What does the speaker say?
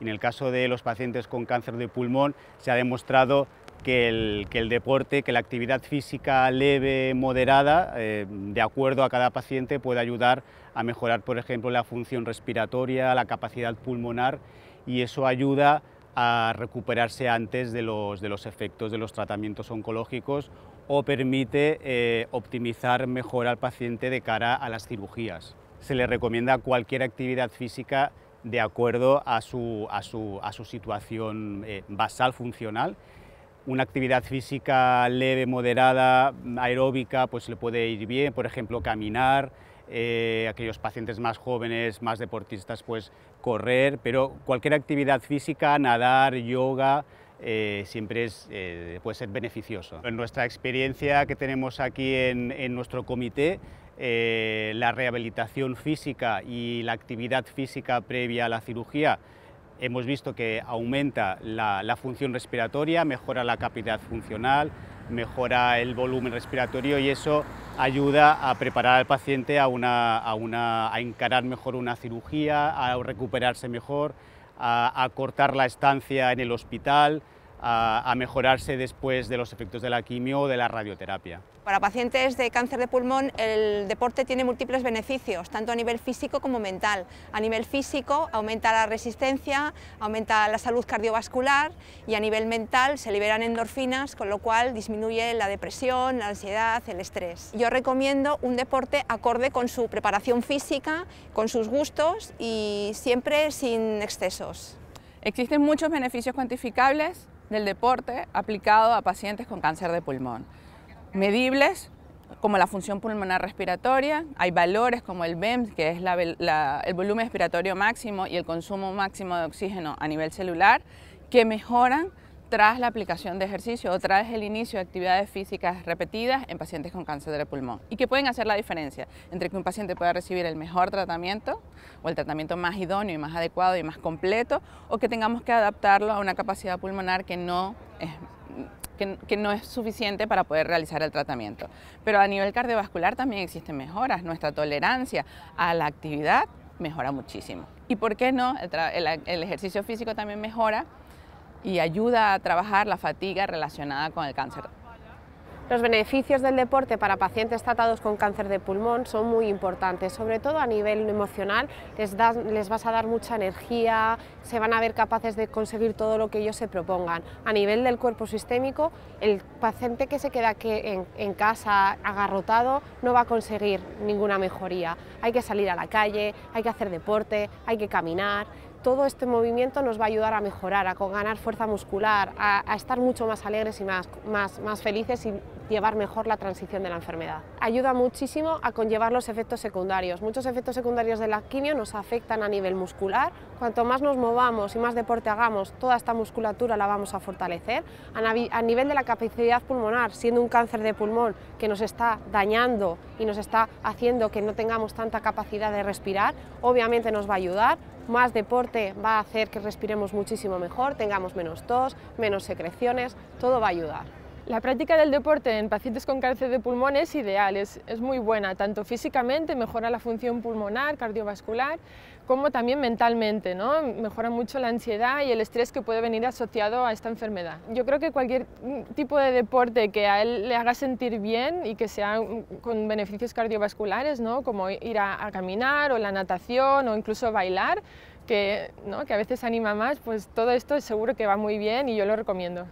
En el caso de los pacientes con cáncer de pulmón se ha demostrado que el, deporte, que la actividad física leve, moderada, eh, de acuerdo a cada paciente, puede ayudar a mejorar, por ejemplo, la función respiratoria, la capacidad pulmonar y eso ayuda a recuperarse antes de los, efectos de los tratamientos oncológicos o permite eh, optimizar mejor al paciente de cara a las cirugías. Se le recomienda cualquier actividad física de acuerdo a su, situación eh, basal funcional. Una actividad física leve, moderada, aeróbica, pues le puede ir bien, por ejemplo, caminar, eh, aquellos pacientes más jóvenes, más deportistas, pues correr, pero cualquier actividad física, nadar, yoga, eh, siempre es, eh, puede ser beneficioso. En nuestra experiencia que tenemos aquí en, nuestro comité, eh, la rehabilitación física y la actividad física previa a la cirugía hemos visto que aumenta la, función respiratoria, mejora la capacidad funcional, mejora el volumen respiratorio y eso ayuda a preparar al paciente a, encarar mejor una cirugía, a recuperarse mejor, a cortar la estancia en el hospital, a, mejorarse después de los efectos de la quimio o de la radioterapia. Para pacientes de cáncer de pulmón el deporte tiene múltiples beneficios, tanto a nivel físico como mental. A nivel físico aumenta la resistencia, aumenta la salud cardiovascular y a nivel mental se liberan endorfinas, con lo cual disminuye la depresión, la ansiedad, el estrés. Yo recomiendo un deporte acorde con su preparación física, con sus gustos y siempre sin excesos. Existen muchos beneficios cuantificables del deporte aplicado a pacientes con cáncer de pulmón. Medibles como la función pulmonar respiratoria, hay valores como el BEMS que es el volumen respiratorio máximo y el consumo máximo de oxígeno a nivel celular, que mejoran tras la aplicación de ejercicio o tras el inicio de actividades físicas repetidas en pacientes con cáncer de pulmón y que pueden hacer la diferencia entre que un paciente pueda recibir el mejor tratamiento o el tratamiento más idóneo y más adecuado y más completo o que tengamos que adaptarlo a una capacidad pulmonar que no es que, no es suficiente para poder realizar el tratamiento. Pero a nivel cardiovascular también existen mejoras. Nuestra tolerancia a la actividad mejora muchísimo. ¿Y por qué no? el ejercicio físico también mejora y ayuda a trabajar la fatiga relacionada con el cáncer. Los beneficios del deporte para pacientes tratados con cáncer de pulmón son muy importantes, sobre todo a nivel emocional, les, les, vas a dar mucha energía, se van a ver capaces de conseguir todo lo que ellos se propongan. A nivel del cuerpo sistémico, el paciente que se queda que en, en casa agarrotado no va a conseguir ninguna mejoría. Hay que salir a la calle, hay que hacer deporte, hay que caminar, todo este movimiento nos va a ayudar a mejorar, a ganar fuerza muscular, a, estar mucho más alegres y más, más felices y llevar mejor la transición de la enfermedad. Ayuda muchísimo a conllevar los efectos secundarios. Muchos efectos secundarios de la quimio nos afectan a nivel muscular. Cuanto más nos movamos y más deporte hagamos, toda esta musculatura la vamos a fortalecer. A, nivel de la capacidad pulmonar, siendo un cáncer de pulmón que nos está dañando y nos está haciendo que no tengamos tanta capacidad de respirar, obviamente nos va a ayudar más deporte va a hacer que respiremos muchísimo mejor, tengamos menos tos, menos secreciones, todo va a ayudar. La práctica del deporte en pacientes con cáncer de pulmón es ideal, es, muy buena, tanto físicamente, mejora la función pulmonar, cardiovascular, como también mentalmente, mejora mucho la ansiedad y el estrés que puede venir asociado a esta enfermedad. Yo creo que cualquier tipo de deporte que a él le haga sentir bien y que sea con beneficios cardiovasculares, como ir a, caminar o la natación o incluso bailar, que, que a veces anima más, pues todo esto seguro que va muy bien y yo lo recomiendo.